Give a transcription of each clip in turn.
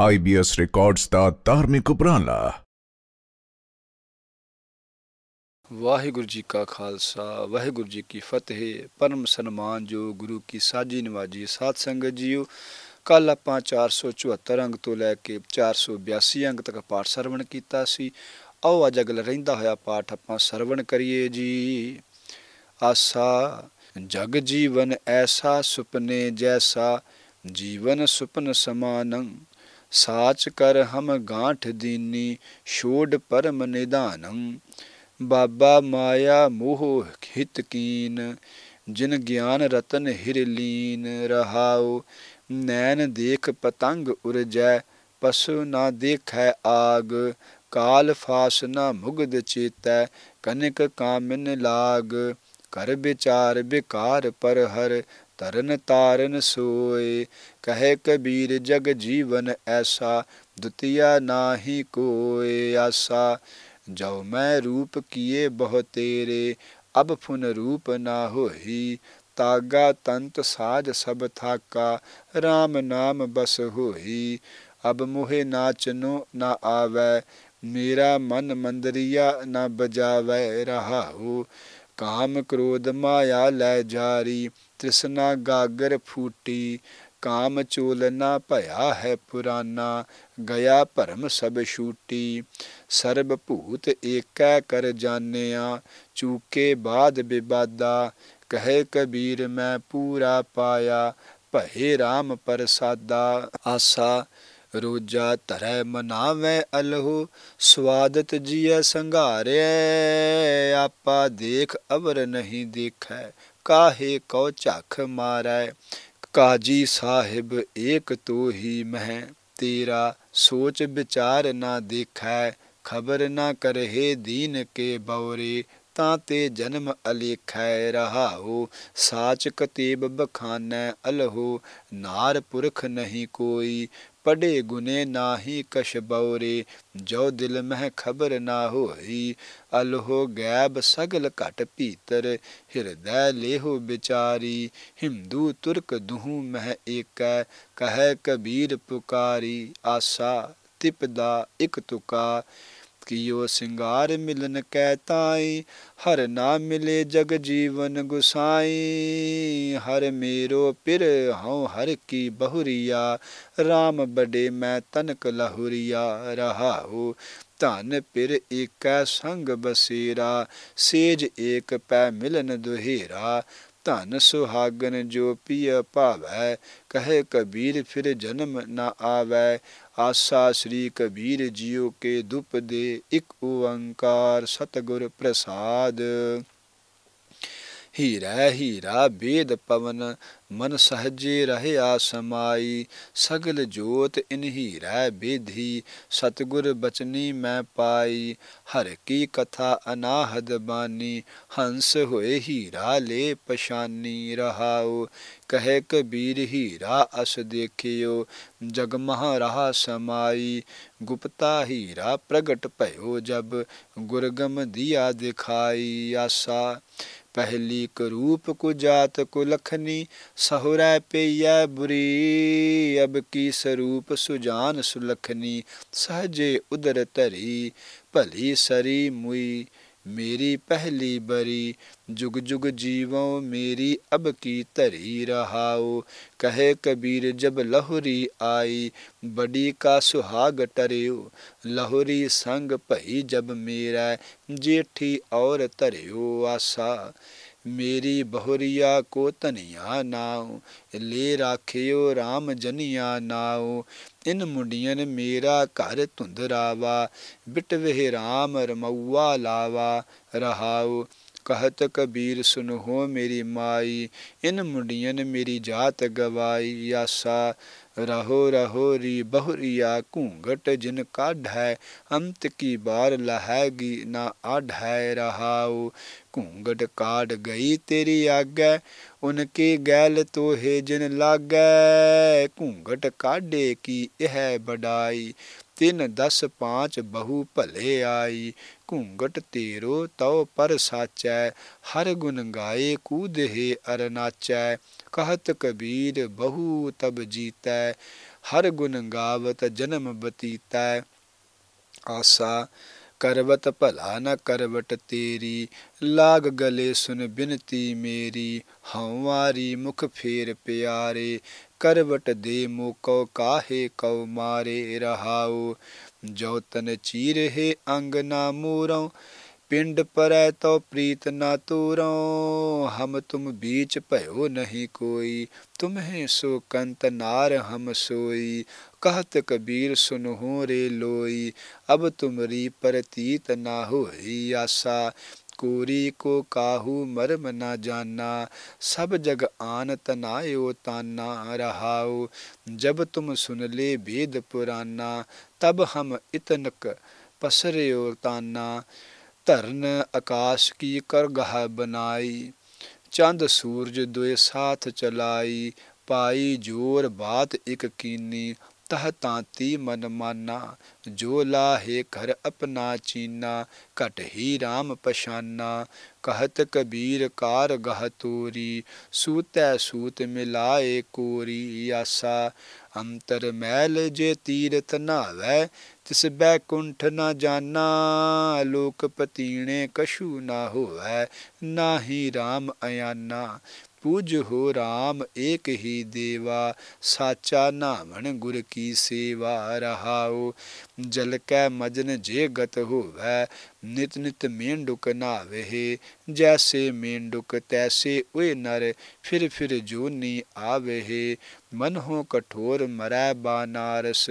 IBS records ਦਾ ਧਾਰਮਿਕ ਉਪਰਾਲਾ ਵਾਹਿਗੁਰੂ ਜੀ ਕਾ ਖਾਲਸਾ ਵਾਹਿਗੁਰੂ ਜੀ ਕੀ ਫਤਿਹ ਪਰਮ ਸਨਮਾਨ ਜੋ ਗੁਰੂ ਕੀ ਸਾਜੀ ਨਿਵਾਜੀ ਸਾਧ ਸੰਗਤ ਜੀਓ ਕੱਲ ਆਪਾਂ 474 ਅੰਗ ਤੋਂ ਲੈ ਕੇ 482 ਅੰਗ ਤੱਕ ਪਾਠ ਸਰਵਣ ਕੀਤਾ ਸੀ ਆਓ ਅੱਜ ਅਗਲਾ ਰਹਿੰਦਾ ਹੋਇਆ ਪਾਠ ਆਪਾਂ ਸਰਵਣ ਕਰੀਏ ਜੀ ਆਸਾ ਜਗ ਜੀਵਨ ਐਸਾ ਸੁਪਨੇ ਜੈਸਾ ਜੀਵਨ ਸੁਪਨ ਸਮਾਨੰ ਸਾਚ ਕਰ ਹਮ ਗਾਂਠ ਦੀਨੀ ਛੋੜ ਪਰਮ ਨਿਧਾਨੰ ਬਾਬਾ ਮਾਇਆ ਮੋਹ ਹਿਤ ਕੀਨ ਜਿਨ ਗਿਆਨ ਰਤਨ ਹਿਰਲੀਨ ਰਹਾਉ ਨੈਣ ਦੇਖ ਪਤੰਗ ਉਰਜੈ ਪਸੂ ਨਾ ਦੇਖੈ ਆਗ ਕਾਲ ਫਾਸ ਨਾ ਮੁਗਦ ਚੇਤੈ ਕਨਿਕ ਕਾਮਿਨ ਲਾਗ ਕਰ ਵਿਚਾਰ ਵਿਕਾਰ ਪਰ ਹਰ ਤਰਨ ਤਾਰਨ ਸੋਏ ਕਹੇ ਕਬੀਰ ਜਗ ਜੀਵਨ ਐਸਾ ਦੁਤੀਆ ਨਾਹੀ ਕੋਏ ਆਸਾ ਜੋ ਮੈਂ ਰੂਪ ਕੀਏ ਬਹੁ ਤੇਰੇ ਅਬ ਫੁਨ ਰੂਪ ਨਾ ਹੋਈ ਤਾਗਾ ਤੰਤ ਸਾਜ ਸਭ ਥਾਕਾ RAM ਨਾਮ ਬਸ ਹੋਈ ਅਬ ਮੋਹਿ ਨਾਚਨੋ ਨਾ ਆਵੈ ਮੇਰਾ ਮਨ ਮੰਦਰੀਆ ਨਾ ਬਜਾਵੈ ਰਹਾਉ ਕਾਮ ਕ੍ਰੋਧ ਮਾਇਆ ਲੈ ਜਾਰੀ ਤ੍ਰਿਸ਼ਨਾ ਗਾਗਰ ਫੂਟੀ ਕਾਮ ਚੋਲਨਾ ਭਇਆ ਹੈ ਪੁਰਾਨਾ ਗਿਆ ਭਰਮ ਸਭ ਛੂਟੀ ਸਰਬ ਭੂਤ ਏਕੈ ਕਰ ਜਾਣਿਆ ਚੂਕੇ ਬਾਦ ਵਿਵਾਦਾ ਕਹੇ ਕਬੀਰ ਮੈਂ ਪੂਰਾ ਪਾਇਆ ਭਏ RAM ਪ੍ਰਸਾਦਾ ਆਸਾ ਰੋਜਾ ਧਰੈ ਮਨਾਵੇ ਅਲਹੁ ਸਵਾਦਤ ਜੀਐ ਸੰਘਾਰੇ ਆਪਾ ਦੇਖ ਅਵਰ ਨਹੀਂ ਦੇਖੈ ਕਾਹੇ ਕਉ ਝਖ ਮਾਰੈ ਕਾਜੀ ਸਾਹਿਬ ਏਕ ਤੂ ਹੀ ਮਹਿ ਤੇਰਾ ਸੋਚ ਵਿਚਾਰ ਨਾ ਦੇਖੈ ਖਬਰ ਨਾ ਕਰਹਿ ਦੀਨ ਕੇ ਬਉਰੇ ਤਾਂ ਤੇ ਜਨਮ ਅਲੇਖੈ ਰਹਾਉ ਸਾਚ ਕਤੇਬ ਬਖਾਨੈ ਅਲਹੋ ਨਾਰ ਪੁਰਖ ਨਹੀਂ ਕੋਈ ਪੜੇ ਗੁਨੇ ਨਾਹੀ ਕਛ ਬਉਰੇ ਜੋ ਦਿਲ ਮਹਿ ਖਬਰ ਨਾ ਹੋਈ ਅਲਹੋ ਗੈਬ ਸਗਲ ਘਟ ਭੀਤਰ ਹਿਰਦੈ ਲੇਹੋ ਵਿਚਾਰੀ ਹਿੰਦੂ ਤੁਰਕ ਦੁਹੂ ਮਹਿ ਏਕੈ ਕਹੈ ਕਬੀਰ ਪੁਕਾਰੀ ਆਸਾ ਤਿਪਦਾ ਇਕ ਤੁਕਾ कियो सिंगार मिलन कै ताई हर ना मिले जग जीवन गुसाई हर मेरो पिर हऊँ हर की बहुरिया RAM बड़े मैं तनक लहुरिया रहा हो ਧਨ ਪਿਰ ਏਕੈ ਸੰਗ ਬਸੇਰਾ ਸੇਜ ਏਕ ਪੈ ਮਿਲਨ ਦੁਹੇਰਾ ਧਨ ਸੁਹਾਗਨ ਜੋ ਪੀਅ ਭਾਵੈ ਕਹੇ ਕਬੀਰ ਫਿਰ ਜਨਮ ਨਾ ਆਵੈ ਆਸਾ ਸ੍ਰੀ ਕਬੀਰ ਜੀਉ ਕੇ ਦੁਪ ਦੇ ਇਕ ਓੰਕਾਰ ਸਤਗੁਰ ਪ੍ਰਸਾਦ ਹੀਰਾ ਹੀਰਾ ਬੇਦ ਪਵਨ ਮਨ ਸਹਜੇ ਰਹਿ ਆਸਮਾਈ ਸਗਲ ਜੋਤ ਇਨਹੀ ਰਹਿ ਬੇਧੀ ਸਤਗੁਰ ਬਚਨੀ ਮੈਂ ਪਾਈ ਹਰ ਕੀ ਕਥਾ ਅਨਾਹਦ ਬਾਨੀ ਹੰਸ ਹੋਏ ਹੀਰਾ ਲੇ ਪਛਾਨੀ ਰਹਾਉ ਕਹੇ ਕਬੀਰ ਹੀਰਾ ਅਸ ਦੇਖਿਓ ਜਗ ਮਹਾ ਰਹਾ ਸਮਾਈ ਗੁਪਤਾ ਹੀਰਾ ਪ੍ਰਗਟ ਭਇਓ ਜਬ ਗੁਰਗਮ ਦਿਆ ਦਿਖਾਈ ਆਸਾ ਪਹਿਲੀ ਕਰੂਪ ਕੋ ਜਾਤ ਕੋ ਲਖਨੀ ਸਹੁਰੈ ਪਈਐ ਬੁਰੀ ਅਬ ਕੀ ਸਰੂਪ ਸੁਜਾਨ ਸੁਲਖਨੀ ਸਹਜੇ ਉਦਰ ਧਰੀ ਭਲੀ ਸਰੀ ਮੁਈ ਮੇਰੀ ਪਹਿਲੀ ਬਰੀ ਜੁਗ ਜੁਗ ਜੀਵੋ ਮੇਰੀ ਅਬ ਕੀ ਧਰੀ ਰਹਾਓ ਕਹੇ ਕਬੀਰ ਜਬ ਲਹੁਰੀ ਆਈ ਬੜੀ ਕਾ ਸੁਹਾਗ ਟਰਿਓ ਲਹੁਰੀ ਸੰਗ ਭਈ ਜਬ ਮੇਰਾ ਜੇਠੀ ਔਰ ਧਰਿਓ ਆਸਾ ਮੇਰੀ ਬਹੁਰੀਆ ਕੋ ਧਨਿਆ ਨਾਉ ਲੈ ਰਾਖਿਓ RAM ਜਨੀਆ ਨਾਉ ਇਨ ਮੁੰਡੀਆਂ ਨੇ ਮੇਰਾ ਘਰ ਧੁੰਦਰਾਵਾ ਬਿਟ ਰਾਮ ਰਮਉਆ ਲਾਵਾ ਰਹਾਉ ਕਹਤ ਕਬੀਰ ਸੁਨਹੋ ਮੇਰੀ ਮਾਈ ਇਨ ਮੁੰਡੀਆਂ ਨੇ ਮੇਰੀ ਜਾਤ ਗਵਾਈ ਆਸਾ रहो रहो री बहुरिया घूंघट जिन काढ़य अंत की बार लहैगी ना है रहाओ घूंघट काट गई तेरी आगे उनके गैल तो हे जिन लागे घूंघट काढ़े की यह बड़ाई दस पांच बहु भले आई ਆਈ तेरो तौ पर साचे हर गुण गाए ਗਾਏ ਕੂਦਹਿ अर नाचे कहत कबीर बहु तब जीतै हर गुण गावत जन्म बतीतै आशा करवत भला न करवट तेरी लाग गले सुन बिनती मेरी हमारी मुख फेर प्यारे करवट ਦੇ मोकौ ਕਾਹੇ ਕਉ ਮਾਰੇ ਰਹਾਉ ਜੋ ਤਨ ਚੀਰ ਹੈ ਅੰਗ ਨਾ ਮੂਰਉ ਪਿੰਡ ਪਰੈ ਤੋ ਪ੍ਰੀਤ ਨਾ ਤੂਰਉ ਹਮ ਤੁਮ ਬੀਚ ਭਇਓ ਨਹੀਂ ਕੋਈ ਤੁਮਹਿ ਸੋ ਕੰਤ ਨਾਰ ਹਮ ਸੋਈ कहत कबीर सुनहु ਰੇ ਲੋਈ ਅਬ ਤੁਮਰੀ ਪ੍ਰਤੀਤ ना ਹੋਈ ਆਸਾ ਕੂਰੀ ਕੋ ਕਾਹੂ ਮਰਮ ਨਾ ਜਾਨਾ ਸਭ ਜਗ ਆਨ ਤਨਾਇਓ ਤਾਨਾ ਰਹਾਉ ਜਬ ਤੁਮ ਸੁਨ ਲੇ ਵੇਦ ਪੁਰਾਨਾ ਤਬ ਹਮ ਇਤਨਕ ਪਸਰਿਓ ਤਾਨਾ ਧਰਨ ਆਕਾਸ਼ ਕੀ ਕਰਗਹ ਬਨਾਈ ਚੰਦ ਸੂਰਜ ਦੁਇ ਸਾਥ ਚਲਾਈ ਪਾਈ ਜੋਰ ਬਾਤ ਇਕ ਕੀਨੀ ਤਹ ਤਾਂਤੀ ਮਨ ਮਾਨਾ ਜੋ ਲਾਹੇ ਘਰ ਆਪਣਾ ਚੀਨਾ ਘਟ ਹੀ RAM ਪਛਾਨਾ कहत कबीर कार गह तोरी सूत सूत मिलाए कोरी आसा अंतर मैल जे तीरथ नावै तिस बैकुंठ न जाना लोक पतीणे कछु ना होवै नाही राम अयाना ਪੂਜ ਹੋ RAM ਏਕ ਹੀ ਦੇਵਾ ਸਾਚਾ ਨਾਮਣ ਗੁਰ ਕੀ ਸੇਵਾ ਰਹਾਉ ਜਲ ਕੈ ਮਜਨ ਜੇ ਗਤ ਹੋਵੈ नित नित मेंढुक नावहे जैसे मेंढुक ਤੈਸੇ उय नर ਫਿਰ ਫਿਰ ਜੂਨੀ ਆਵੇ ਮਨ ਹੋ ਕਠੋਰ ਮਰੈ ਬਾਨਾਰਸ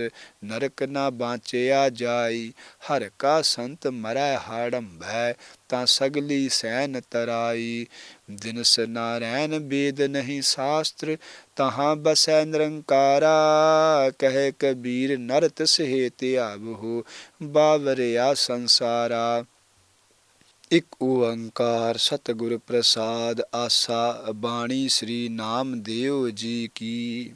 ਨਰਕ ਨਾ ਬਾਂਚਿਆ ਜਾਈ ਹਰ ਕਾ ਸੰਤ ਮਰੈ ਹਾੜੰਭੈ ਤਾਂ ਸਗਲੀ ਸੈਨ ਤਰਾਈ ਦਿਨਸ ਨਾਰਾਇਣ ਬੇਦ ਨਹੀਂ ਸ਼ਾਸਤਰ ਤਹਾਂ ਬਸੈ ਨਿਰੰਕਾਰਾ ਕਹਿ ਕਬੀਰ ਨਰਤ ਸਹੇ ਧਿਆਵਹੁ ਬਾਵਰਿਆ ਸੰਸਾਰਾ ਇਕ ਓੰਕਾਰ ਸਤਿਗੁਰ ਪ੍ਰਸਾਦ ਆਸਾ ਬਾਣੀ ਸ੍ਰੀ ਨਾਮ ਦੇਵ ਜੀ ਕੀ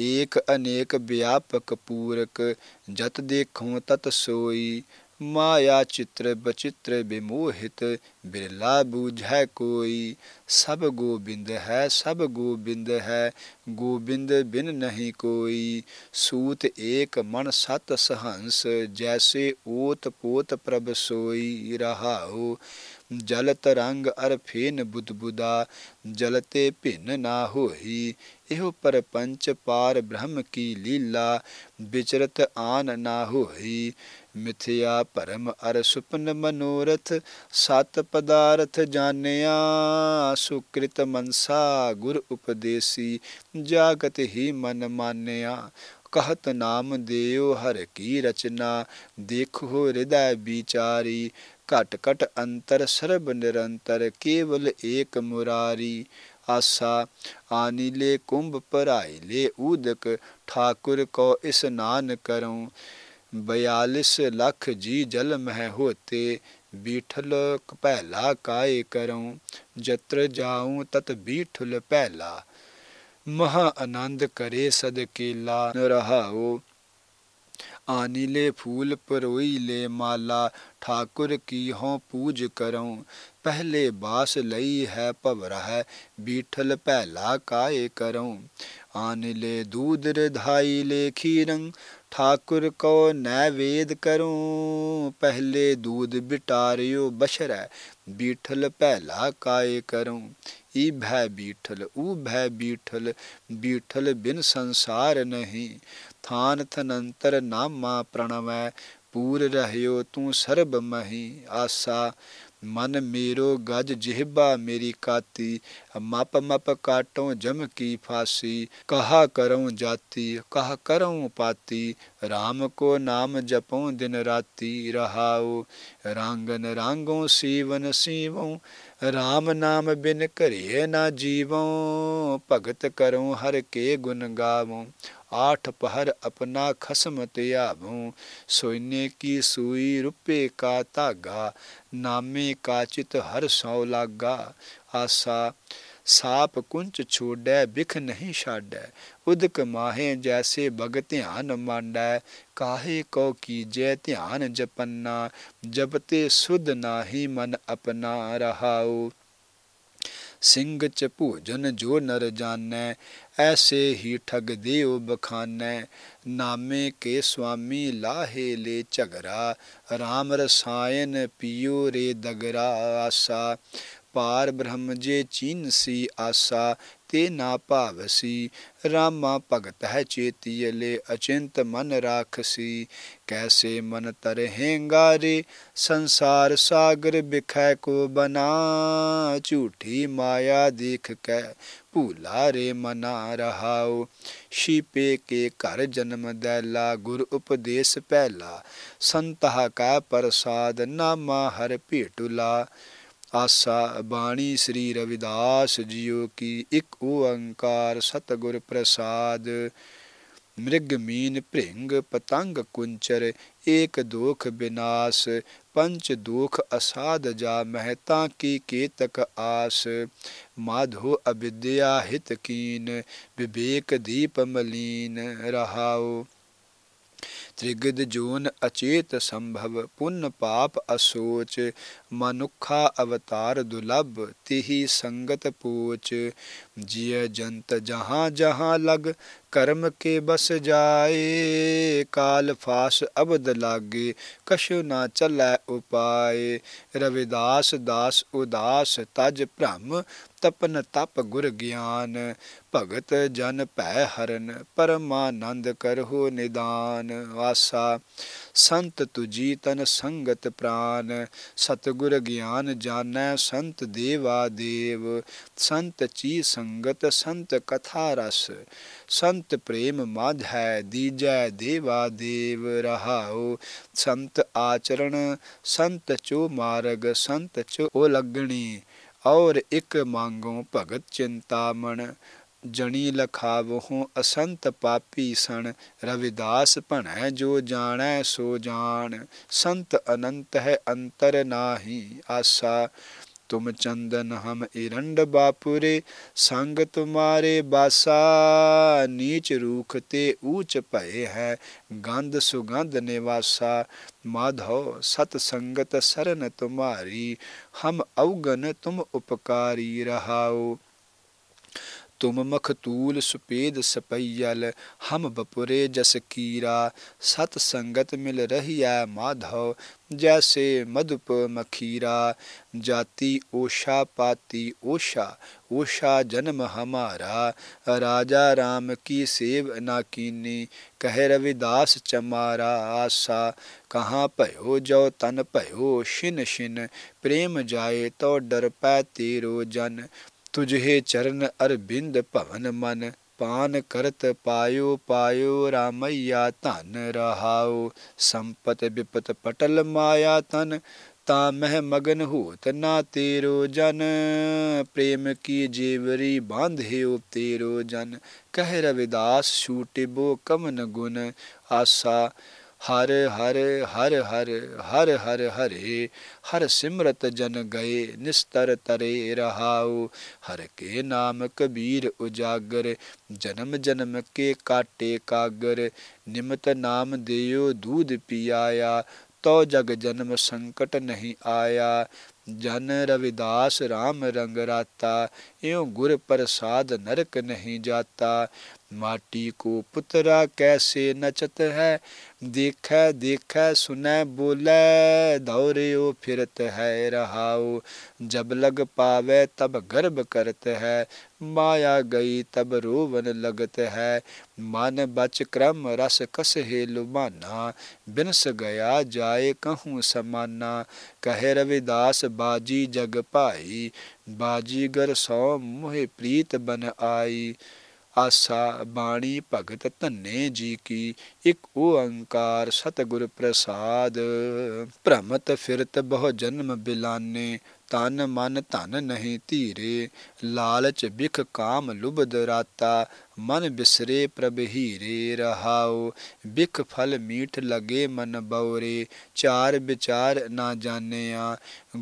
ਏਕ ਅਨੇਕ ਵਿਆਪਕ ਪੂਰਕ ਜਤ ਦੇਖਉ ਤਤ ਸੋਈ ਮਾਇਆ ਚਿਤ੍ਰ ਬਚਿਤ੍ਰ ਬਿਮੋਹਿਤ ਬਿਰਲਾ ਬੂਝੈ ਕੋਈ ਸਭ ਗੋਬਿੰਦ ਹੈ ਸਭ ਗੋਬਿੰਦ ਹੈ ਗੋਬਿੰਦ ਬਿਨ ਨਹੀਂ ਕੋਈ ਸੂਤ ਏਕ ਮਨ ਸਤ ਸਹੰਸ ਜੈਸੇ ਓਤ ਪੋਤ ਪ੍ਰਭ ਸੋਈ ਰਹਾਉ ਜਲਤ ਰੰਗ ਅਰ ਫੇਨ ਬੁਦਬੁਦਾ ਜਲਤੇ ਭਿੰਨ ਨਾ ਹੋਈ ਇਹੋ ਪਰਪੰਚ ਪਾਰ ਬ੍ਰਹਮ ਕੀ ਲੀਲਾ ਵਿਚਰਤ ਆਨ ਨਾ ਹੋਈ ਮਿਥਿਆ ਭਰਮ ਅਰ ਸੁਪਨ ਮਨੋਰਥ ਸਤ ਪਦਾਰਥ ਜਾਣਿਆ ਸੁਕ੍ਰਿਤ ਮਨਸਾ ਗੁਰ ਉਪਦੇਸੀ ਜਾਗਤ ਹੀ ਮਨ ਮਾਨਿਆ कहत नाम देव हर की रचना देखो हृदय विचारी ਘਟ ਘਟ ਅੰਤਰ ਸਰਬ ਨਿਰੰਤਰ ਕੇਵਲ ਏਕ ਮੁਰਾਰੀ ਆਸਾ ਆਨੀਲੇ ਕੁੰਭ ਭਰਾਇਲੇ ਊਦਕ ਠਾਕੁਰ ਕੋ ਇਸਨਾਨ ਕਰਉ 42 ਲੱਖ ਜੀ ਜਲ ਮਹਿ ਹੋਤੇ ਬੀਠਲ ਪਹਿਲਾ ਕਾਏ ਕਰਉ ਜਤਰ ਜਾਉ ਤਤ ਬੀਠਲ ਪਹਿਲਾ ਮਹਾ ਆਨੰਦ ਕਰੇ ਸਦਕੇ ਲਾ ਨਰਹਾਓ ਆਨਿਲੇ ਫੂਲ ਪਰੋਈ ਲੈ ਮਾਲਾ ਠਾਕੁਰ ਕੀ ਹਉ ਪੂਜ ਕਰਉ ਪਹਿਲੇ ਬਾਸ ਲਈ ਹੈ ਭਵਰਾ ਹੈ ਬੀਠਲ ਪਹਿਲਾ ਕਾਏ ਕਰਉ ਆਨਿਲੇ ਦੂਧ ਰਧਾਈ ਲੈ ਖੀਰੰ ਠਾਕੁਰ ਕੋ ਨੈਵੇਦ ਕਰਉ ਪਹਿਲੇ ਦੂਧ ਬਿਟਾਰਿਓ ਬਸ਼ਰੈ ਬੀਠਲ ਪਹਿਲਾ ਕਾਏ ਕਰਉ ਈ ਭੈ ਬੀਠਲ ਊ ਭੈ ਬੀਠਲ ਬੀਠਲ ਬਿਨ ਸੰਸਾਰ ਨਹੀਂ ਥਾਨ ਥਨੰਤਰ ਨਾਮਾ ਪ੍ਰਣਵੈ ਪੂਰ ਰਹਿਓ ਤੂੰ ਸਰਬ ਮਹੀ ਆਸਾ ਮਨ ਮੇਰੋ ਗਜ ਜਿਹਬਾ ਮੇਰੀ ਕਾਤੀ ਮਪ ਮਪ ਕਾਟੋਂ ਜਮ ਕੀ ਫਾਸੀ ਕਹਾ ਕਰਉ ਜਾਤੀ ਕਹਾ ਕਰਉ ਪਾਤੀ RAM ਕੋ ਨਾਮ ਜਪਉ ਦਿਨ ਰਾਤੀ ਰਹਾਉ ਰਾਂਗਨ ਰਾਂਗੋ ਸੀਵਨ ਸੀਵਉ RAM ਨਾਮ ਬਿਨ ਘਰੇ ਨਾ ਜੀਵਉ ਭਗਤ ਕਰਉ ਹਰ ਕੇ ਗੁਣ ਗਾਵਉ आठ पहर अपना खसम त्याभूँ सोइने की सुई रुपये का धागा नामे काचित हर सौ लागा आसा ਸਾਪ ਕੁੰਚ ਛੋੜੈ ਬਿਖ ਨਹੀਂ ਛਾੜੈ ਉਦਕ ਮਾਹੇ ਜੈਸੇ ਬਗ ਧਿਆਨ ਮੰਡੈ ਕਾਹੇ ਕੋ ਕੀਜੈ ਧਿਆਨ ਜਪੰਨਾ ਜਪਤੇ ਸੁਧ ਨਾਹੀ ਮਨ ਆਪਣਾ ਰਹਾਉ सिंह च जन जो नर जाने ऐसे ही ठग देव बखाने नामे के स्वामी लाहे ले झगरा राम रसायन पियो रे दगरा आसा पार ब्रह्म जे चीन सी आसा ਤੇ ਨਾ ਭਾਵਸੀ ਰਾਮਾ ਭਗਤ ਹੈ ਚੇਤੀਏ ਅਚਿੰਤ ਮਨ ਰਾਖਸੀ ਕੈਸੇ ਮਨ ਤਰਹੇਂਗਾ ਰੇ ਸੰਸਾਰ ਸਾਗਰ ਬਿਖੈ ਕੋ ਬਨਾ ਝੂਠੀ ਮਾਇਆ ਦੇਖ ਕੇ ਭੂਲਾ ਰੇ ਮਨਾ ਰਹਾਉ ਸ਼ੀਪੇ ਕੇ ਘਰ ਜਨਮ ਦੈਲਾ ਗੁਰ ਉਪਦੇਸ਼ ਪਹਿਲਾ ਸੰਤਹ ਕਾ ਪ੍ਰਸਾਦ ਨਾਮਾ ਹਰ ਭੇਟੁਲਾ ਆਸਾ ਬਾਣੀ ਸ੍ਰੀ ਰਵਿਦਾਸ ਜੀਓ ਕੀ ਇੱਕ ਓੰਕਾਰ ਸਤਗੁਰ ਪ੍ਰਸਾਦ ਮ੍ਰਿਗ ਮੀਨ ਭ੍ਰਿੰਗ ਪਤੰਗ ਕੁੰਚਰ ਏਕ ਦੋਖ ਬਿਨਾਸ ਪੰਚ ਦੋਖ ਅਸਾਧ ਜਾ ਮਹਿਤਾ ਕੀ ਕੇਤਕ ਆਸ ਮਾਧੋ ਅਬਿਦਿਆ ਹਿਤ ਕੀਨ ਵਿਵੇਕ ਦੀਪ ਮਲੀਨ ਰਹਾਓ ਤ੍ਰਿਗਦ ਜੂਨ ਅਚੇਤ ਸੰਭਵ ਪੁੰਨ ਪਾਪ ਅਸੋਚ ਮਨੁੱਖਾ ਅਵਤਾਰ ਦੁਲਭ ਤਿਹੀ ਸੰਗਤ ਪੂਚ ਜਿਯ ਜੰਤ ਜਹਾਂ ਜਹਾਂ ਲਗ ਕਰਮ ਕੇ ਬਸ ਜਾਏ ਕਾਲ ਫਾਸ ਅਬਦ ਲਾਗੇ ਕਸ਼ੁ ਨਾ ਚੱਲੈ ਉਪਾਏ ਰਵਿਦਾਸ ਦਾਸ ਉਦਾਸ ਤਜ ਭ੍ਰਮ ਤਪਨ ਤਪ ਗੁਰ ਗਿਆਨ ਭਗਤ ਜਨ ਭੈ ਹਰਨ ਪਰਮਾਨੰਦ ਕਰਹੁ ਨਿਦਾਨ ਵਾ ਆਸਾ ਸੰਤ ਤੁਜੀ ਤਨ ਸੰਗਤ ਪ੍ਰਾਨ ਸਤਗੁਰ ਗਿਆਨ ਜਾਣੈ ਸੰਤ ਦੇਵਾ ਦੇਵ ਸੰਤ ਚੀ ਸੰਗਤ ਸੰਤ ਕਥਾ ਰਸ ਸੰਤ ਪ੍ਰੇਮ ਮਧ ਹੈ ਦੀਜੈ ਦੇਵਾ ਦੇਵ ਰਹਾਉ ਸੰਤ ਆਚਰਣ ਸੰਤ ਚੋ ਮਾਰਗ ਸੰਤ ਚੋ ਲਗਣੀ ਔਰ ਇੱਕ ਮੰਗੋ ਭਗਤ ਚਿੰਤਾਮਣ ਜਣੀ ਲਖਾਵਹੁ ਅਸੰਤ ਪਾਪੀ ਸਣ ਰਵਿਦਾਸ ਭਣੈ ਜੋ ਜਾਣੈ ਸੋ ਜਾਣ ਸੰਤ ਅਨੰਤ ਹੈ ਅੰਤਰ ਨਾਹੀ ਆਸਾ ਤੁਮ ਚੰਦਨ ਹਮ ਇਰੰਡ ਬਾਪੂਰੇ ਸੰਗ ਤੁਮਾਰੇ ਬਾਸਾ ਨੀਚ ਰੂਖ ਤੇ ਊਚ ਭਏ ਹੈ ਗੰਧ ਸੁਗੰਧ ਨਿਵਾਸਾ ਮਾਧੋ ਸਤ ਸੰਗਤ ਸਰਨ ਤੁਮਾਰੀ ਹਮ ਔਗਨ ਤੁਮ ਉਪਕਾਰੀ ਰਹਾਓ तुम मखतूल सुपेद सपैयल हम बपुरे जस कीरा सत संगत मिल है माधव जैसे मधुप मखीरा जाति ओषा पाती ओषा ओषा जन्म हमारा राजा राम की सेव नाकिनी कह रविदास चमारा आशा कहाँ पयो जो तन पयो शिन शिन प्रेम जाए तो डर पै तेरो जन ਤੁਝੇ ਚਰਨ ਅਰਬਿੰਦ ਭਵਨ ਮਨ ਪਾਨ ਕਰਤ ਪਾਇਓ ਪਾਇਓ ਰਾਮਈਆ ਧਨ ਰਹਾਓ ਸੰਪਤ ਵਿਪਤ ਪਟਲ ਮਾਇਆ ਤਨ ਤਾ ਮਹਿ ਮਗਨ ਹੋਤ ਨਾ ਤੇਰੋ ਜਨ ਪ੍ਰੇਮ ਕੀ ਜੀਵਰੀ ਬਾਂਧਿਓ ਤੇਰੋ ਜਨ ਕਹਿ ਰਵਿਦਾਸ ਛੂਟਿਬੋ ਕਮਨ ਗੁਣ ਆਸਾ ਹਰ ਹਰ ਹਰ ਹਰ ਹਰ ਹਰ ਹਰੇ ਹਰ ਸਿਮਰਤ ਜਨ ਗਏ ਨਿਸਤਰ ਤਰੇ ਰਹਾਉ ਹਰ ਕੇ ਨਾਮ ਕਬੀਰ ਉਜਾਗਰ ਜਨਮ ਜਨਮ ਕੇ ਕਾਟੇ ਕਾਗਰ ਨਿਮਤ ਨਾਮ ਦਿਓ ਦੂਧ ਪਿਆਇਆ ਤੋ ਜਗ ਜਨਮ ਸੰਕਟ ਨਹੀਂ ਆਇਆ ਜਨ ਰਵਿਦਾਸ RAM ਰੰਗ ਰਾਤਾ ਇਉ ਗੁਰ ਪ੍ਰਸਾਦ ਨਰਕ ਨਹੀਂ ਜਾਤਾ ਮਾਟੀ ਕੋ ਪੁੱਤਰਾ ਕੈਸੇ ਨਚਤ ਹੈ ਦੇਖੈ ਦੇਖੈ ਸੁਨੈ ਬੋਲੇ ਦੌਰਿਓ ਫਿਰਤ ਹੈ ਰਹਾਉ ਜਬ ਲਗ ਪਾਵੇ ਤਬ ਗਰਬ ਕਰਤ ਹੈ ਮਾਇਆ ਗਈ ਤਬ ਰੋਵਨ ਲਗਤ ਹੈ ਮਨ ਬਚ ਕ੍ਰਮ ਰਸ ਕਸ ਹੈ ਲੁਬਾਨਾ ਬਿਨਸ ਗਿਆ ਜਾਏ ਕਹੂੰ ਸਮਾਨਾ ਕਹਿ ਰਵਿਦਾਸ ਬਾਜੀ ਜਗ ਭਾਈ ਬਾਜੀਗਰ ਸੋ ਮੋਹਿ ਪ੍ਰੀਤ ਬਨ ਆਈ ਆਸਾ ਬਾਣੀ ਭਗਤ ਧੰਨੇ ਜੀ ਕੀ ਇੱਕ ਓੰਕਾਰ ਸਤਗੁਰ ਪ੍ਰਸਾਦ ਭ੍ਰਮਤ ਫਿਰਤ ਬਹੁ ਜਨਮ ਬਿਲਾਨੇ ਤਨ ਮਨ ਧਨ ਨਹੀਂ ਧੀਰੇ ਲਾਲਚ ਬਿਖ ਕਾਮ ਲੁਬਦ ਰਾਤਾ ਮਨ ਬਿਸਰੇ ਪ੍ਰਭ ਹੀਰੇ ਰਹਾਉ ਬਿਖ ਫਲ ਮੀਠ ਲਗੇ ਮਨ ਬਉਰੇ ਚਾਰ ਵਿਚਾਰ ਨਾ ਜਾਣਿਆ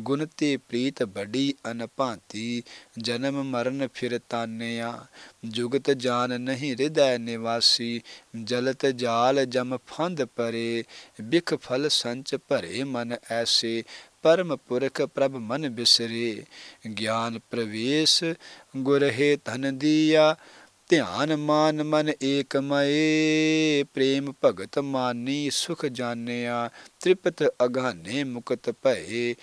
ਗੁਣ ਤੇ ਪ੍ਰੀਤ ਬੜੀ ਅਨਭਾਂਤੀ ਜਨਮ ਮਰਨ ਫਿਰ ਤਾਨਿਆ ਜੁਗਤ ਜਾਨ ਨਹੀਂ ਹਿਰਦੈ ਨਿਵਾਸੀ ਜਲਤ ਜਾਲ ਜਮ ਫੰਦ ਪਰੇ ਬਿਖ ਫਲ ਸੰਚ ਭਰੇ ਮਨ ਐਸੇ ਪਰਮ ਪੁਰਖ ਪ੍ਰਭ ਮਨ ਬਿਸਰੇ ਗਿਆਨ ਪ੍ਰਵੇਸ਼ ਗੁਰ ਹੈ ਧਨ ਦੀਆ ਧਿਆਨ ਮਾਨ ਮਨ ਏਕਮਏ ਪ੍ਰੇਮ ਭਗਤ ਮਾਨੀ ਸੁਖ ਜਾਣਿਆ ਤ੍ਰਿਪਤ ਅਗਾਨੇ ਮੁਕਤ ਭਏ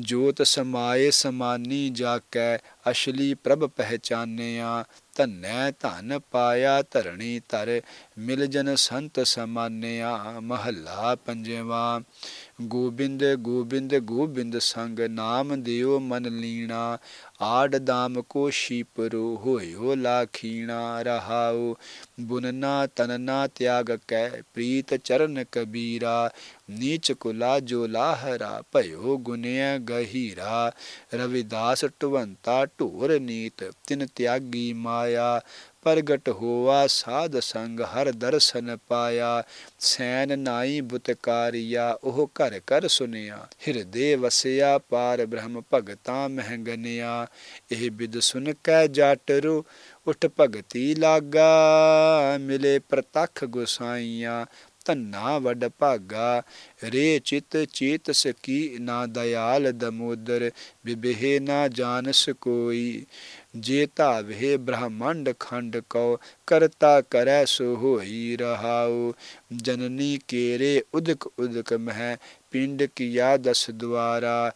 ਜੋਤ ਸਮਾਏ ਸਮਾਨੀ ਜਾਕੈ ਅਸ਼ਲੀ ਪ੍ਰਭ ਪਹਿਚਾਨਿਆ ਧਨੈ ਧਨ ਪਾਇਆ ਧਰਣੀ ਧਰ ਮਿਲ ਜਨ ਸੰਤ ਸਮਾਨਿਆ ਮਹੱਲਾ ਪੰਜਵਾ ਗੋਬਿੰਦ ਗੋਬਿੰਦ ਗੋਬਿੰਦ ਸੰਗ ਨਾਮ ਦਿਓ ਮਨ ਲੀਣਾ ਆੜ ਦਾਮ ਕੋ ਸ਼ੀਪਰੋ ਹੋਇਓ ਲਾਖੀਣਾ ਰਹਾਓ ਬੁਨਨਾ ਤਨਨਾ ਤਿਆਗ ਕੈ ਪ੍ਰੀਤ ਚਰਨ ਕਬੀਰਾ ਨੀਚ ਕੁਲਾ ਜੋ ਲਾਹਰਾ ਭਇਓ ਗੁਨਿਆ ਗਹੀਰਾ ਰਵਿਦਾਸ ਟਵੰਤਾ ਢੋਰ ਨੀਤ ਤਿਨ ਤਿਆਗੀ ਮਾਇਆ ਪ੍ਰਗਟ ਹੋਆ ਸਾਧ ਸੰਗ ਹਰ ਦਰਸ਼ਨ ਪਾਇਆ ਸੈਨ ਨਾਈ ਬੁਤਕਾਰਿਆ ਉਹ ਘਰ ਕਰ ਸੁਨਿਆ ਹਿਰਦੇ ਵਸਿਆ ਪਾਰ ਬ੍ਰਹਮ ਭਗਤਾ ਮਹੰਗਨਿਆ ਇਹ ਬਿਦ ਸੁਨ ਕੈ ਰੋ ਉਠ ਭਗਤੀ ਲਾਗਾ ਮਿਲੇ ਪ੍ਰਤਖ ਗੁਸਾਈਆਂ ਧੰਨਾ ਵਡ ਭਾਗਾ ਰੇ ਚਿਤ ਚੇਤ ਸਕੀ ਨਾ ਦਇਆਲ ਦਮੋਦਰ ਬਿਬਹਿ ਨਾ ਜਾਣਸ ਕੋਈ ਜੇ ਧਾਵਹਿ ਬ੍ਰਹਮੰਡ ਖੰਡ ਕਉ ਕਰਤਾ ਕਰੈ ਸੋ ਹੋਈ ਰਹਾਉ ਜਨਨੀ ਕੇਰੇ ਉਦਕ ਉਦਕ ਮਹਿ ਪਿੰਡ ਕੀਆ ਦਸ ਦੁਆਰਾ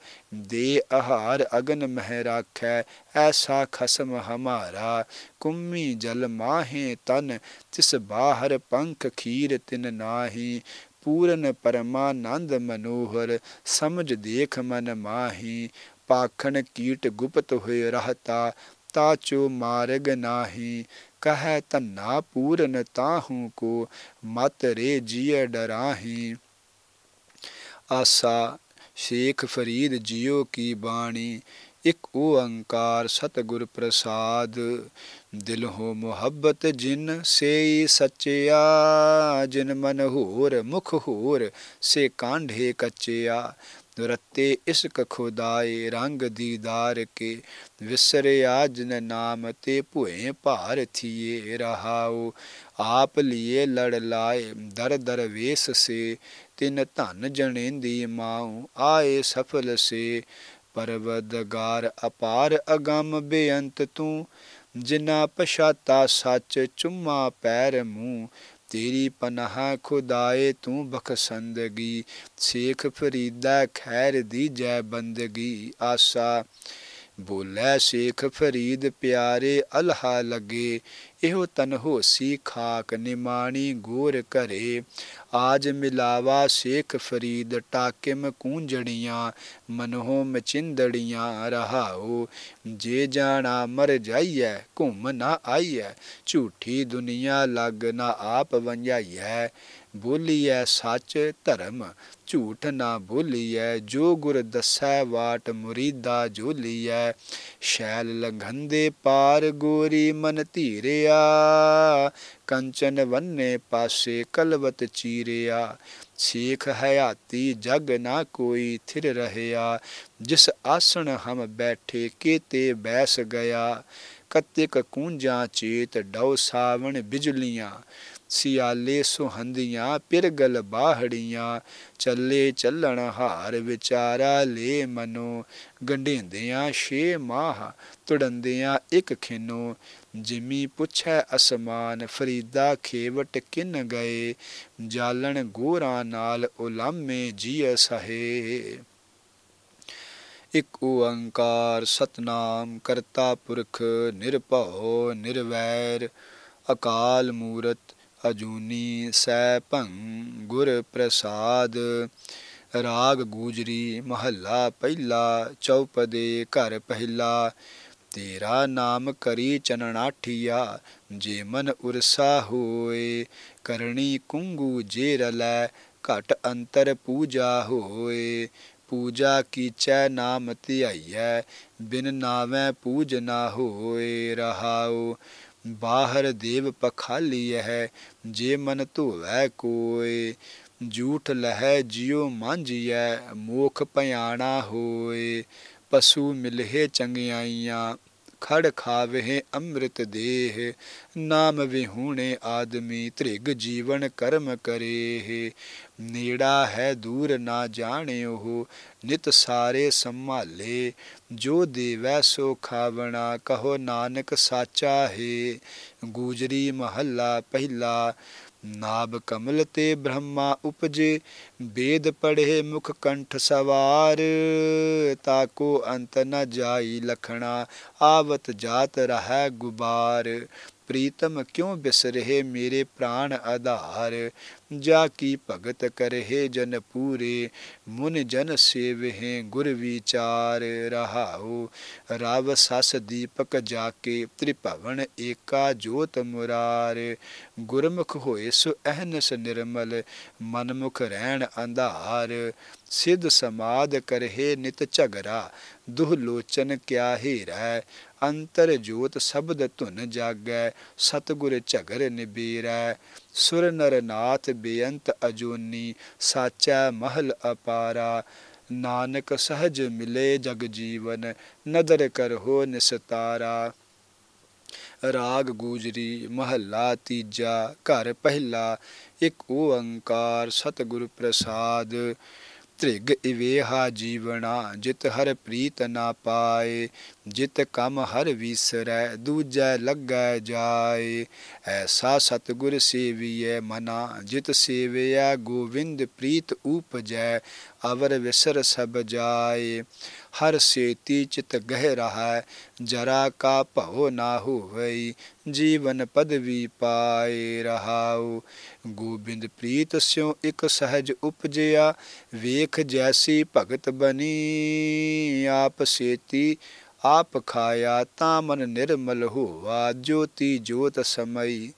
ਦੇ ਆਹਾਰ ਅਗਨ ਮਹਿ ਰਾਖੈ ਐਸਾ ਖਸਮ ਹਮਾਰਾ ਕੁੰਮੀ ਜਲ ਮਾਹੇ ਤਨ ਤਿਸ ਬਾਹਰ ਪੰਖ ਖੀਰ ਤਿਨ ਨਾਹੀ ਪੂਰਨ ਪਰਮਾਨੰਦ ਮਨੋਹਰ ਸਮਝ ਦੇਖ ਮਨ ਮਾਹੀ ਪਾਖਣ ਕੀਟ ਗੁਪਤ ਹੋਇ ਰਹਤਾ ਤਾਚੋ ਮਾਰਗ ਨਾਹੀ ਕਹੈ ਤੰਨਾ ਪੂਰਨ ਤਾਹੂ ਕੋ ਮਤ ਰੇ ਜੀਅ ਡਰਾਹੀ ਆਸਾ ਸ਼ੇਖ ਫਰੀਦ ਜਿਉ ਕੀ ਬਾਣੀ ਇਕ ਓੰਕਾਰ ਸਤਗੁਰ ਪ੍ਰਸਾਦ ਦਿਲ ਹੋ ਮੁਹੱਬਤ ਜਿਨ ਸੇਈ ਸਚਿਆ ਜਿਨ ਮਨ ਹੋਰ ਮੁਖ ਹੋਰ ਸੇ ਕਾਂਢੇ ਕੱਚਿਆ ਰਤੇ ਇਸਕ ਖੁਦਾਏ ਰੰਗ ਦੀਦਾਰ ਕੇ ਵਿਸਰਿਆ ਜਿਨ ਨਾਮ ਤੇ ਭੁਏ ਭਾਰ ਥੀਏ ਰਹਾਉ ਆਪ ਲੀਏ ਲੜ ਲਾਏ ਦਰ ਦਰਵੇਸ ਸੇ ਤਿਨ ਧਨ ਜਣੇਂਦੀ ਮਾਉ ਆਏ ਸਫਲ ਸੇ ਪਰਵਦਗਾਰ ਅਪਾਰ ਅਗੰਮ ਬੇਅੰਤ ਤੂੰ ਜਿਨਾ ਪਛਾਤਾ ਸੱਚ ਚੁੰਮਾ ਪੈਰ ਮੂੰ ਤੇਰੀ ਪਨਾਹ ਖੁਦਾਏ ਤੂੰ ਬਖਸੰਦਗੀ ਸੇਖ ਫਰੀਦਾ ਖੈਰ ਦੀ ਜੈ ਬੰਦਗੀ ਆਸਾ ਬੋਲੇ ਸੇਖ ਫਰੀਦ ਪਿਆਰੇ ਅਲਹਾ ਲਗੇ ਇਹੋ ਤਨ ਹੋਸੀ ਖਾਕ ਨਿਮਾਣੀ ਗੋਰ ਕਰੇ ਆਜ ਮਿਲਾਵਾ ਸ਼ੇਖ ਫਰੀਦ ਟਾਕਿਮ ਕੂੰਜੜੀਆਂ ਮਨਹੁ ਮਚਿੰਦੜੀਆਂ ਰਹਾਉ ਜੇ ਜਾਣਾ ਮਰ ਜਾਈਐ ਘੁੰਮ ਨਾ ਆਈਐ ਝੂਠੀ ਦੁਨੀਆ ਲੱਗ ਨਾ ਆਪ ਵੰਜਾਈਐ ਬੋਲੀਐ ਸੱਚ ਧਰਮ ਝੂਠ ਨਾ ਬੋਲੀਐ ਜੋ ਗੁਰ ਦੱਸੈ ਵਾਟ ਮੁਰੀਦਾ ਜੋਲੀਐ ਸ਼ੈਲ ਲੰਘੰਦੇ ਪਾਰ ਗੋਰੀ ਮਨ ਧੀਰਿਆ ਕੰਚਨ ਵੰਨੇ ਪਾਸੇ ਕਲਵਤ ਚੀਰਿਆ ਛੇਖ ਹਯਾਤੀ ਜਗ ਨਾ ਕੋਈ ਥਿਰ ਰਹਿਆ ਜਿਸ ਆਸਣ ਹਮ ਬੈਠੇ ਕੇਤੇ ਬੈਸ ਗਿਆ ਕਤਿਕ ਕੂੰਜਾ ਚੇਤ ਡਉ ਸਾਵਣ ਬਿਜਲੀਆਂ ਸਿਆਲੇ ਸੁਹੰਦੀਆਂ ਪਿਰਗਲ ਬਾਹੜੀਆਂ ਚੱਲੇ ਚੱਲਣ ਹਾਰ ਵਿਚਾਰਾ ਲੈ ਮਨੋ ਗੰਢੇਂਦਿਆਂ ਛੇ ਮਾਹ ਤੁੜੰਦਿਆਂ ਇੱਕ ਖਿਨੋ ਜਿਮੀ ਪੁੱਛੈ ਅਸਮਾਨ ਫਰੀਦਾ ਖੇਵਟ ਕਿਨ ਗਏ ਜਾਲਣ ਗੋਰਾ ਨਾਲ ਉਲਾਮੇ ਜੀ ਸਹੇ ਇਕ ਓੰਕਾਰ ਸਤਨਾਮ ਕਰਤਾ ਪੁਰਖ ਨਿਰਭਉ ਨਿਰਵੈਰ ਅਕਾਲ ਮੂਰਤ ਅਜੂਨੀ ਸੈ ਭੰ ਗੁਰ ਪ੍ਰਸਾਦ ਰਾਗ ਗੂਜਰੀ ਮਹੱਲਾ ਪਹਿਲਾ ਚੌਪਦੇ ਘਰ ਪਹਿਲਾ ਤੇਰਾ ਨਾਮ ਕਰੀ ਚਨਨਾਠੀਆ ਜੇ ਮਨ ਉਰਸਾ ਹੋਏ ਕਰਣੀ ਕੁੰਗੂ ਜੇ ਰਲੈ ਘਟ ਅੰਤਰ ਪੂਜਾ ਹੋਏ ਪੂਜਾ ਕੀਚੈ ਨਾਮ ਧਿਆਈਐ ਬਿਨ ਨਾਵੇਂ ਪੂਜ ਨਾ ਹੋਏ ਰਹਾਉ ਬਾਹਰ ਦੇਵ ਪਖਾਲੀ ਹੈ ਜੇ ਮਨ ਧੋਵੈ ਕੋਏ ਝੂਠ ਲਹੈ ਜਿਉ ਮਾਂਝੀਐ ਮੋਖ ਭਿਆਣਾ ਹੋਏ ਪਸ਼ੂ ਮਿਲਹਿ ਚੰਗਿਆਈਆਂ ਖੜ ਖਾਵਹਿ ਅੰਮ੍ਰਿਤ ਦੇਹ ਨਾਮ ਵਿਹੂਣੇ ਆਦਮੀ ਤ੍ਰਿਗ ਜੀਵਨ ਕਰਮ ਕਰੇ ਨੇੜਾ ਹੈ ਦੂਰ ਨਾ ਜਾਣੇ ਉਹ ਨਿਤ ਸਾਰੇ ਸੰਭਾਲੇ ਜੋ ਦੇਵੈ ਸੋ ਖਾਵਣਾ ਕਹੋ ਨਾਨਕ ਸਾਚਾ ਹੈ ਗੂਜਰੀ ਮਹੱਲਾ ਪਹਿਲਾ ਨਾਬ ਕਮਲ ਤੇ ਬ੍ਰਹਮਾ ਉਪਜੇ ਵੇਦ ਪੜ੍ਹੇ ਮੁਖ ਕੰਠ ਸਵਾਰ ਤਾਕੋ ਅੰਤ ਨ ਜਾਈ ਲਖਣਾ ਆਵਤ ਜਾਤ ਰਹੈ ਗੁਬਾਰ ਪ੍ਰੀਤਮ ਕਿਉ ਬਿਸਰਹਿ ਮੇਰੇ ਪ੍ਰਾਣ ਆਧਾਰ ਜਾ ਕੀ ਭਗਤ ਕਰਹਿ ਜਨ ਪੂਰੇ ਮੁਨ ਜਨ ਸੇਵਹਿ ਗੁਰ ਵਿਚਾਰ ਰਹਾਉ ਰਵ ਸਸ ਦੀਪਕ ਜਾ ਕੇ ਤ੍ਰਿਭਵਨ ਏਕਾ ਜੋਤ ਮੁਰਾਰ ਗੁਰਮੁਖ ਹੋਏ ਸੁ ਅਹਨਸ ਨਿਰਮਲ ਮਨਮੁਖ ਰਹਿਣ ਅੰਧਾਰ ਸਿਧ ਸਮਾਦ ਕਰਹਿ ਨਿਤ ਝਗਰਾ ਦੁਹ ਲੋਚਨ ਕਿਆ ਹੀ ਰਹਿ ਅੰਤਰ ਜੋਤ ਸ਼ਬਦ ਧੁਨ ਜਾਗੈ ਸਤਗੁਰ ਝਗਰ ਨਿਬੀਰੈ ਸੁਰ ਨਰਨਾਥ ਬੇਅੰਤ ਅਜੂਨੀ ਸਾਚਾ ਮਹਲ ਅਪਾਰਾ ਨਾਨਕ ਸਹਜ ਮਿਲੇ ਜਗ ਜੀਵਨ ਨਦਰ ਕਰ ਹੋ ਨਿਸਤਾਰਾ ਰਾਗ ਗੂਜਰੀ ਮਹੱਲਾ ਤੀਜਾ ਘਰ ਪਹਿਲਾ ਇੱਕ ਓੰਕਾਰ ਸਤਿਗੁਰ ਪ੍ਰਸਾਦ त्रिग इवेहा जीवना जित हर प्रीत ना पाए जित कम हर विसरै दूजै लगै जाए ऐसा सतगुर सेविय मना जित सेवया गोविंद प्रीत उपजै अवर विसर सब जाए हर सेती चित गह रहा जरा का पहो ना हो जीवन पदवी पाए रहाओ ਗੋਬਿੰਦ ਪ੍ਰੀਤ ਸਿਉ ਇਕ ਸਹਜ ਉਪਜਿਆ ਵੇਖ ਜੈਸੀ ਭਗਤ ਬਣੀ ਆਪ ਸੇਤੀ ਆਪ ਖਾਇਆ ਤਾਂ ਮਨ ਨਿਰਮਲ ਹੋਵਾ ਜੋਤੀ ਜੋਤ ਸਮਈ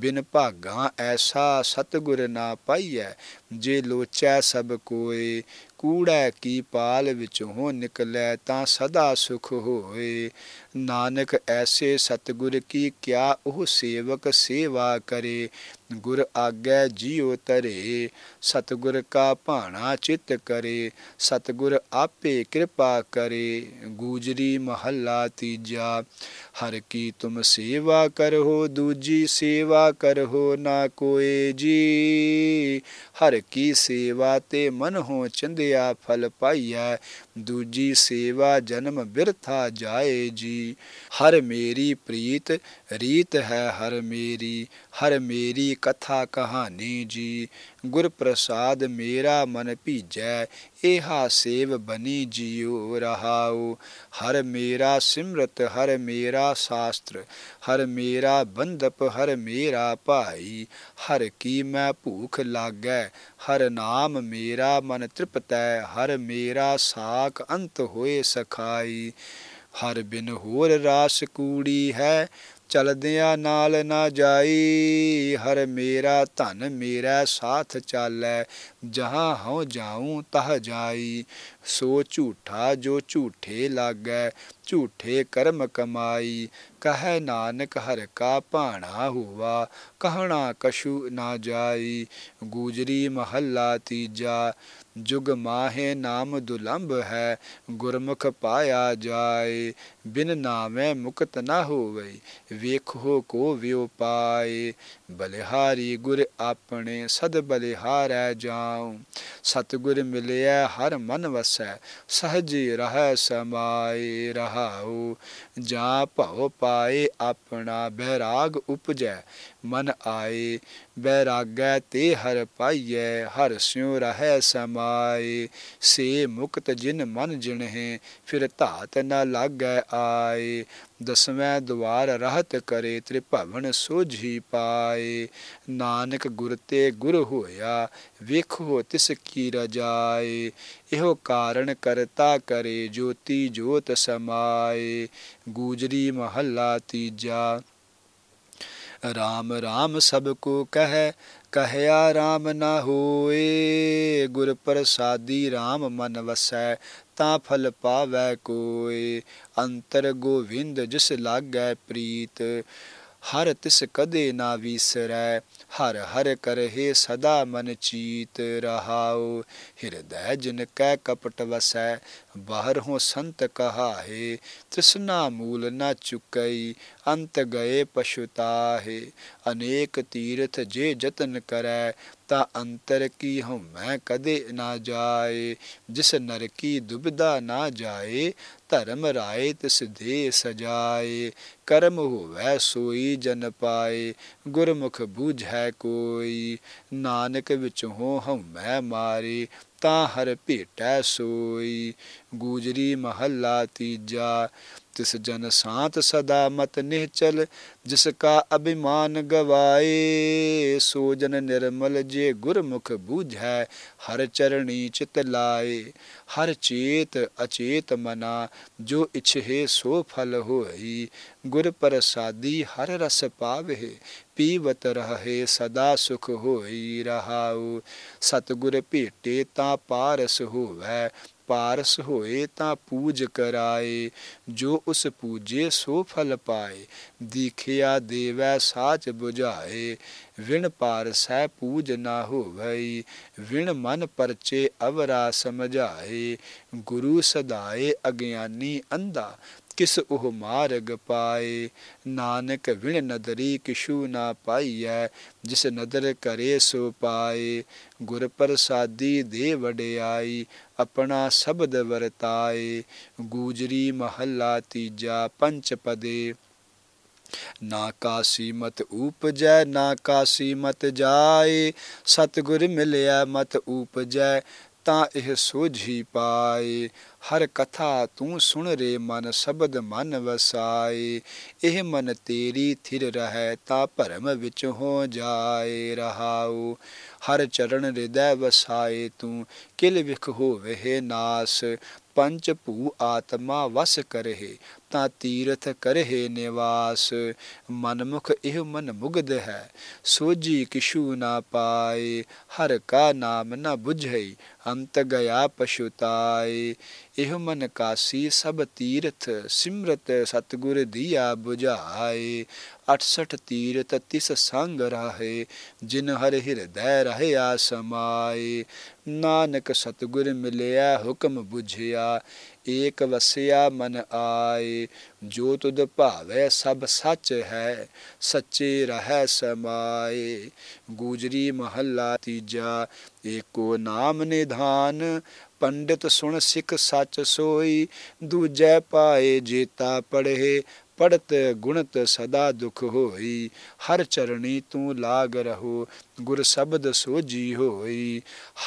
ਬਿਨ ਭਾਗਾ ਐਸਾ ਸਤਗੁਰ ਨਾ ਪਾਈਐ ਜੇ ਲੋਚੈ ਸਭ ਕੋਏ ਕੂੜਾ ਕੀ ਪਾਲ ਵਿੱਚੋਂ ਨਿਕਲੈ ਤਾਂ ਸਦਾ ਸੁਖ ਹੋਏ ਨਾਨਕ ਐਸੇ ਸਤਗੁਰ ਕੀ ਕਿਆ ਉਹ ਸੇਵਕ ਸੇਵਾ ਕਰੇ ਗੁਰ ਆਗੇ ਜੀਉ ਤਰੇ ਸਤਗੁਰ ਕਾ ਭਾਣਾ ਚਿਤ ਕਰੇ ਸਤਗੁਰ ਆਪੇ ਕਿਰਪਾ ਕਰੇ ਗੂਜਰੀ ਮਹੱਲਾ ਤੀਜਾ ਹਰ ਕੀ ਤੁਮ ਸੇਵਾ ਕਰੋ ਦੂਜੀ ਸੇਵਾ ਕਰੋ ਨਾ ਕੋਏ ਜੀ ਹਰ ਕੀ ਸੇਵਾ ਤੇ ਮਨ ਹੋ ਚੰਦਿਆ ਫਲ ਪਾਈਐ ਦੂਜੀ ਸੇਵਾ ਜਨਮ ਬਿਰਥਾ ਜਾਏ ਜੀ ਹਰ ਮੇਰੀ ਪ੍ਰੀਤ ਰੀਤ ਹੈ ਹਰ ਮੇਰੀ ਹਰ ਮੇਰੀ ਕਥਾ ਕਹਾਣੀ ਜੀ ਗੁਰ ਪ੍ਰਸਾਦ ਮੇਰਾ ਮਨ ਭੀਜੈ ਇਹਾ ਸੇਵ ਬਨੀ ਜਿਉ ਰਹਾਉ ਹਰ ਮੇਰਾ ਸਿਮਰਤ ਹਰ ਮੇਰਾ ਸ਼ਾਸਤਰ ਹਰ ਮੇਰਾ ਬੰਦਪ ਹਰ ਮੇਰਾ ਭਾਈ ਹਰ ਕੀ ਮੈਂ ਭੂਖ ਲਾਗੈ ਹਰ ਨਾਮ ਮੇਰਾ ਮਨ ਤ੍ਰਿਪਤੈ ਹਰ ਮੇਰਾ ਸਾ ਨਾਕ ਅੰਤ ਹੋਏ ਸਖਾਈ ਹਰ ਬਿਨ ਹੋਰ ਰਾਸ ਕੂੜੀ ਹੈ ਚਲਦਿਆਂ ਨਾਲ ਨਾ ਜਾਈ ਹਰ ਮੇਰਾ ਧਨ ਮੇਰਾ ਸਾਥ ਚਾਲੈ ਜਹਾਂ ਹਉ ਜਾਉ ਤਹ ਜਾਈ ਸੋ ਝੂਠਾ ਜੋ ਝੂਠੇ ਲਾਗੈ ਝੂਠੇ ਕਰਮ ਕਮਾਈ ਕਹੈ ਨਾਨਕ ਹਰ ਕਾ ਭਾਣਾ ਹੋਵਾ ਕਹਣਾ ਕਸ਼ੂ ਨਾ ਜਾਈ ਗੂਜਰੀ ਮਹੱਲਾ ਤੀਜਾ ਜੁਗ ਮਾਹੇ ਨਾਮ ਦੁਲੰਭ ਹੈ ਗੁਰਮੁਖ ਪਾਇਆ ਜਾਏ ਬਿਨ ਨਾਮੈ ਮੁਕਤ ਨਾ ਹੋਵੇ ਵੇਖੋ ਕੋ ਵਿਉ ਪਾਏ ਬਲਿਹਾਰੀ ਗੁਰ ਆਪਣੇ ਸਦ ਬਲਿਹਾਰੈ ਜਾਉ ਸਤਗੁਰ ਮਿਲਿਆ ਹਰ ਮਨ ਵਸੈ ਸਹਜ ਰਹੈ ਸਮਾਏ ਰਹਾਉ ਜਾ ਭਉ ਪਾਏ ਆਪਣਾ ਬੈਰਾਗ ਉਪਜੈ ਮਨ ਆਏ ਬੈਰਾਗੈ ਤੇ ਹਰ ਪਾਈਐ ਹਰ ਸਿਉ ਰਹੈ ਸਮਾਏ ਸੇ ਮੁਕਤ ਜਿਨ ਮਨ ਜਿਨਹਿ ਫਿਰ ਧਾਤ ਨ ਲਾਗੈ ਆਏ ਦਸਵੇਂ ਦਵਾਰ ਰਹਤ ਕਰੇ ਤ੍ਰਿਭਵਨ ਸੋਝੀ ਪਾਏ ਨਾਨਕ ਗੁਰ ਤੇ ਗੁਰ ਹੋਇਆ ਵੇਖੋ ਤਿਸ ਕੀ ਰਜਾਏ ਇਹੋ ਕਾਰਨ ਕਰਤਾ ਕਰੇ ਜੋਤੀ ਜੋਤ ਸਮਾਏ ਗੂਜਰੀ ਮਹੱਲਾ ਤੀਜਾ RAM RAM ਸਭ ਕੋ ਕਹੈ ਕਹਿਆ RAM ਨਾ ਹੋਏ ਗੁਰ ਪ੍ਰਸਾਦੀ RAM ਮਨ ਵਸੈ ਤਾਂ ਫਲ ਪਾਵੈ ਕੋਏ ਅੰਤਰ ਗੋਵਿੰਦ ਜਿਸ ਲਾਗੈ ਪ੍ਰੀਤ ਹਰ ਤਿਸ ਕਦੇ ਨਾ ਵਿਸਰੈ ਹਰ ਹਰ ਕਰਹੇ ਸਦਾ ਮਨ ਚੀਤ ਰਹਾਉ ਹਿਰਦੈ ਜਿਨ ਕੈ ਕਪਟ ਵਸੈ ਬਾਹਰੋਂ ਸੰਤ ਕਹਾਹੇ ਤਿਸਨਾ ਮੂਲ ਨਾ ਚੁਕਈ ਅੰਤ ਗਏ ਪਛੁਤਾਹੇ ਅਨੇਕ ਤੀਰਥ ਜੇ ਜਤਨ ਕਰੈ ਤਾ ਅੰਤਰ ਕੀ ਹਉ ਮੈਂ ਕਦੇ ਨਾ ਜਾਏ ਜਿਸ ਨਰ ਕੀ ਦੁਬਿਧਾ ਨਾ ਜਾਏ ਧਰਮ ਰਾਏ ਤਿਸ ਦੇ ਸਜਾਏ ਕਰਮ ਹੋਵੈ ਸੋਈ ਜਨ ਪਾਏ ਗੁਰਮੁਖ ਬੂਝੈ ਕੋਈ ਨਾਨਕ ਵਿੱਚ ਹੋ ਹਉ ਮੈਂ ਮਾਰੇ ਤਾ ਹਰ ਭੇਟੈ ਸੋਈ ਗੂਜਰੀ ਮਹੱਲਾ ਤੀਜਾ ਤਿਸ ਜਨ ਸਾਤ ਸਦਾ ਮਤ ਨਿਹਚਲ ਜਿਸ ਕਾ ਅਭਿਮਾਨ ਗਵਾਏ ਸੋ ਜਨ ਨਿਰਮਲ ਜੇ ਗੁਰਮੁਖ ਬੂਝੈ ਹਰ ਚਰਣੀ ਚਿਤ ਲਾਏ ਹਰ ਚੇਤ ਅਚੇਤ ਮਨਾ ਜੋ ਇਛੇ ਸੋ ਫਲ ਹੋਈ ਗੁਰ ਪ੍ਰਸਾਦੀ ਹਰ ਰਸ ਪਾਵੇ ਪੀਵਤ ਰਹੇ ਸਦਾ ਸੁਖ ਹੋਈ ਰਹਾਉ ਸਤਗੁਰ ਭੇਟੇ ਤਾਂ ਪਾਰਸ ਹੋਵੈ ਪਾਰਸ ਹੋਏ ਤਾਂ ਪੂਜ ਕਰਾਏ ਜੋ ਉਸ ਪੂਜੇ ਸੋ ਫਲ ਪਾਏ ਦੀਖਿਆ ਦੇਵੈ ਸਾਚ 부ਝਾਏ ਵਿਣ ਪਾਰਸੈ ਪੂਜ ਨਾ ਹੋਵਈ ਵਿਣ ਮਨ ਪਰਚੇ ਅਵਰਾ ਸਮਝਾਏ ਗੁਰੂ ਸਦਾਏ ਅਗਿਆਨੀ ਅੰਧਾ ਕਿਸ ਉਹ ਮਾਰਗ ਪਾਏ ਨਾਨਕ ਵਿਣ ਨਦਰੀ ਕਿਛੂ ਨਾ ਪਾਈਐ ਜਿਸ ਨਦਰ ਕਰੇ ਸੋ ਪਾਏ ਗੁਰ ਪ੍ਰਸਾਦੀ ਦੇ ਵਡਿਆਈ ਆਪਣਾ ਸ਼ਬਦ ਵਰਤਾਏ ਗੂਜਰੀ ਮਹੱਲਾ ਤੀਜਾ ਪੰਚ ਪਦੇ ਨਾ ਕਾ ਸੀਮਤ ਉਪਜੈ ਨਾ ਕਾ ਸੀਮਤ ਜਾਏ ਸਤਗੁਰ ਮਿਲਿਆ ਮਤ ਉਪਜੈ ਤਾਂ ਇਹ ਸੋਝੀ ਪਾਏ ਹਰ ਕਥਾ ਤੂੰ ਸੁਣ ਰੇ ਮਨ ਸ਼ਬਦ ਮਨ ਵਸਾਏ ਇਹ ਮਨ ਤੇਰੀ ਥਿਰ ਰਹੈ ਤਾ ਭਰਮ ਵਿੱਚ ਹੋ ਜਾਏ ਰਹਾਉ ਹਰ ਚਰਨ ਹਿਰਦੈ ਵਸਾਏ ਤੂੰ ਕਿਲ ਵਿਖ ਹੋਵੇ ਨਾਸ ਪੰਚ ਭੂ ਆਤਮਾ ਵਸ ਕਰਹਿ ਤਾਂ ਤੀਰਥ ਕਰਹਿ ਨਿਵਾਸ ਮਨਮੁਖ ਇਹ ਮਨ ਮੁਗਦ ਹੈ ਸੋਜੀ ਕਿਛੂ ਨਾ ਪਾਏ ਹਰ ਕਾ ਨਾਮ ਨਾ ਬੁਝਈ ਅੰਤ ਗਿਆ ਪਛੁਤਾਏ ਇਹ ਮਨ ਕਾਸੀ ਸਭ ਤੀਰਥ ਸਿਮਰਤ ਸਤਗੁਰ ਦੀਆ 부ਝਾਏ 68 ਤੀਰਥ ਤਿਸ ਸੰਗ ਰਾਹੇ ਜਿਨ ਹਰ ਹਿਰਦੈ ਰਹਿਆ ਸਮਾਏ ਨਾਨਕ ਸਤਗੁਰ ਮਿਲਿਆ ਹੁਕਮ 부ਝਿਆ ਏਕ ਵਸਿਆ ਮਨ ਆਏ ਜੋ ਤੁਧ ਭਾਵੈ ਸਭ ਸੱਚ ਹੈ ਸੱਚੇ ਰਹੈ ਸਮਾਏ ਗੂਜਰੀ ਮਹੱਲਾ ਤੀਜਾ ਏਕੋ ਨਾਮ ਨਿਧਾਨ ਪੰਡਿਤ ਸੁਣ ਸਿਖ ਸੱਚ ਸੋਈ ਦੂਜੈ ਪਾਏ ਜੀਤਾ ਪੜ੍ਹੇ ਪੜਤ ਗੁਣਤ ਸਦਾ ਦੁਖ ਹੋਈ ਹਰ ਚਰਣੀ ਤੂੰ ਲਾਗ ਰਹੋ ਗੁਰ ਸ਼ਬਦ ਸੋਜੀ ਹੋਈ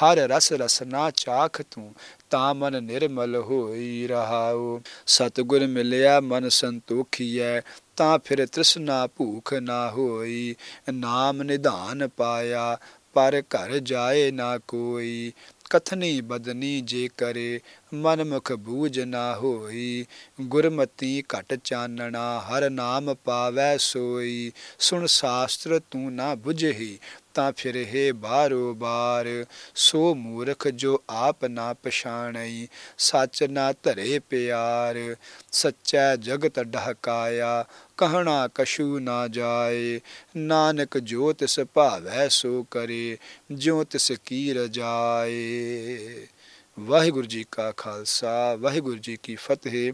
ਹਰ ਰਸ ਰਸਨਾ ਚਾਖ ਤੂੰ ਤਾਂ ਮਨ ਨਿਰਮਲ ਹੋਈ ਰਹਾਉ ਸਤਗੁਰ ਮਿਲਿਆ ਮਨ ਸੰਤੋਖੀਐ ਤਾਂ ਫਿਰ ਤ੍ਰਿਸ਼ਨਾ ਭੂਖ ਨਾ ਹੋਈ ਨਾਮ ਨਿਧਾਨ ਪਾਇਆ ਪਰ ਘਰ ਜਾਏ ਨਾ ਕੋਈ ਕਥਨੀ ਬਦਨੀ ਜੇ ਕਰੇ ਮਨ ਮੁਖ ਬੂਝ ਨਾ ਹੋਈ ਗੁਰਮਤੀ ਘਟ ਚਾਨਣਾ ਹਰ ਨਾਮ ਪਾਵੈ ਸੋਈ ਸੁਣ ਸ਼ਾਸਤਰ ਤੂੰ ਨਾ ਬੁਝਹੀ ਤਾਂ ਫਿਰ ਹੈ ਬਾਰੋ ਬਾਰ ਸੋ ਮੂਰਖ ਜੋ ਆਪ ਨਾ ਪਛਾਣਈ ਸੱਚ ਨਾ ਧਰੇ ਪਿਆਰ ਸੱਚਾ ਜਗਤ ਢਹਕਾਇਆ ਕਹਣਾ ਕਸ਼ੂ ਨਾ ਜਾਏ ਨਾਨਕ ਜੋ ਤਿਸ ਭਾਵੈ ਸੋ ਕਰੇ ਜਿਉ ਤਿਸ ਕੀ ਰਜਾਏ ਵਾਹਿਗੁਰੂ ਜੀ ਕਾ ਖਾਲਸਾ ਵਾਹਿਗੁਰੂ ਜੀ ਕੀ ਫਤਿਹ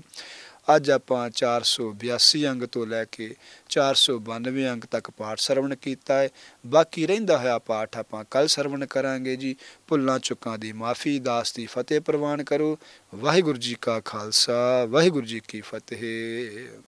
ਅੱਜ ਆਪਾਂ 482 ਅੰਗ ਤੋਂ ਲੈ ਕੇ 492 ਅੰਗ ਤੱਕ ਪਾਠ ਸਰਵਣ ਕੀਤਾ ਹੈ ਬਾਕੀ ਰਹਿੰਦਾ ਹੋਇਆ ਪਾਠ ਆਪਾਂ ਕੱਲ ਸਰਵਣ ਕਰਾਂਗੇ ਜੀ ਭੁੱਲਾਂ ਚੁੱਕਾਂ ਦੀ ਮਾਫੀ ਦਾਸ ਦੀ ਫਤਿਹ ਪ੍ਰਵਾਨ ਕਰੋ ਵਾਹਿਗੁਰੂ ਜੀ ਕਾ ਖਾਲਸਾ ਵਾਹਿਗੁਰੂ ਜੀ ਕੀ ਫਤਿਹ